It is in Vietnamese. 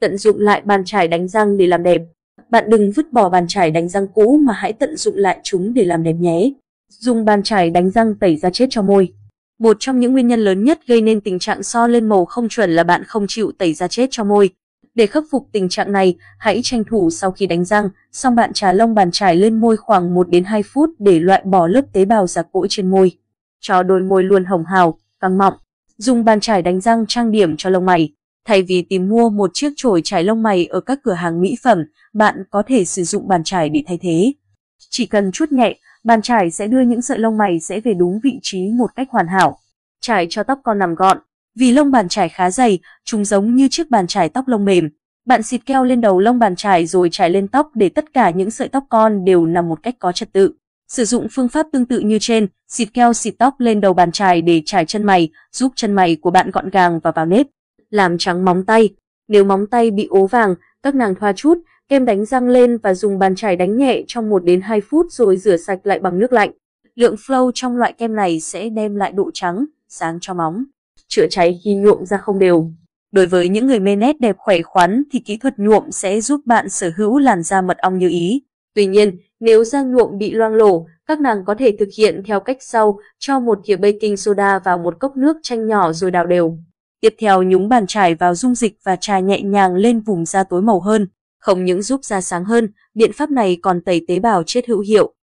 tận dụng lại bàn chải đánh răng để làm đẹp. Bạn đừng vứt bỏ bàn chải đánh răng cũ mà hãy tận dụng lại chúng để làm đẹp nhé. Dùng bàn chải đánh răng tẩy da chết cho môi. Một trong những nguyên nhân lớn nhất gây nên tình trạng so lên màu không chuẩn là bạn không chịu tẩy da chết cho môi. Để khắc phục tình trạng này, hãy tranh thủ sau khi đánh răng, xong bạn trà lông bàn chải lên môi khoảng 1 đến 2 phút để loại bỏ lớp tế bào giặc cỗi trên môi. Cho đôi môi luôn hồng hào, căng mọng. Dùng bàn chải đánh răng trang điểm cho lông mày. Thay vì tìm mua một chiếc chổi trải lông mày ở các cửa hàng mỹ phẩm, bạn có thể sử dụng bàn chải để thay thế. Chỉ cần chút nhẹ, bàn chải sẽ đưa những sợi lông mày sẽ về đúng vị trí một cách hoàn hảo. Chải cho tóc con nằm gọn. Vì lông bàn chải khá dày, chúng giống như chiếc bàn chải tóc lông mềm. Bạn xịt keo lên đầu lông bàn chải rồi chải lên tóc để tất cả những sợi tóc con đều nằm một cách có trật tự. Sử dụng phương pháp tương tự như trên, xịt keo xịt tóc lên đầu bàn chải để chải chân mày, giúp chân mày của bạn gọn gàng và vào nếp làm trắng móng tay. Nếu móng tay bị ố vàng, các nàng thoa chút, kem đánh răng lên và dùng bàn chải đánh nhẹ trong 1 đến 2 phút rồi rửa sạch lại bằng nước lạnh. Lượng flow trong loại kem này sẽ đem lại độ trắng, sáng cho móng, chữa cháy khi nhuộm da không đều. Đối với những người mê nét đẹp khỏe khoắn thì kỹ thuật nhuộm sẽ giúp bạn sở hữu làn da mật ong như ý. Tuy nhiên, nếu da nhuộm bị loang lổ, các nàng có thể thực hiện theo cách sau, cho một thìa baking soda vào một cốc nước chanh nhỏ rồi đào đều. Tiếp theo nhúng bàn chải vào dung dịch và chà nhẹ nhàng lên vùng da tối màu hơn. Không những giúp da sáng hơn, biện pháp này còn tẩy tế bào chết hữu hiệu.